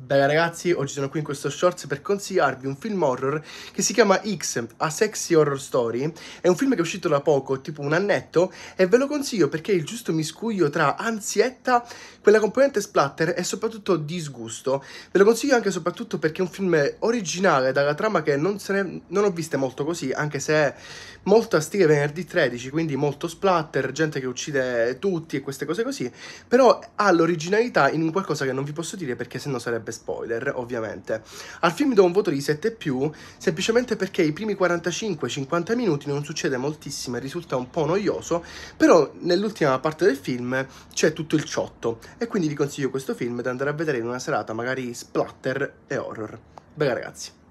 Bella ragazzi, oggi sono qui in questo shorts per consigliarvi un film horror che si chiama X, A Sexy Horror Story. È un film che è uscito da poco, tipo un annetto, e ve lo consiglio perché è il giusto miscuglio tra ansietta, quella componente splatter e soprattutto disgusto. Ve lo consiglio anche e soprattutto perché è un film originale, dalla trama che non, ne... non ho viste molto così, anche se molta stile venerdì 13, quindi molto splatter, gente che uccide tutti e queste cose così, però ha l'originalità in un qualcosa che non vi posso dire perché sennò sarebbe spoiler, ovviamente. Al film do un voto di 7+, più, semplicemente perché i primi 45-50 minuti non succede moltissimo e risulta un po' noioso, però nell'ultima parte del film c'è tutto il ciotto e quindi vi consiglio questo film da andare a vedere in una serata magari splatter e horror. Bene ragazzi.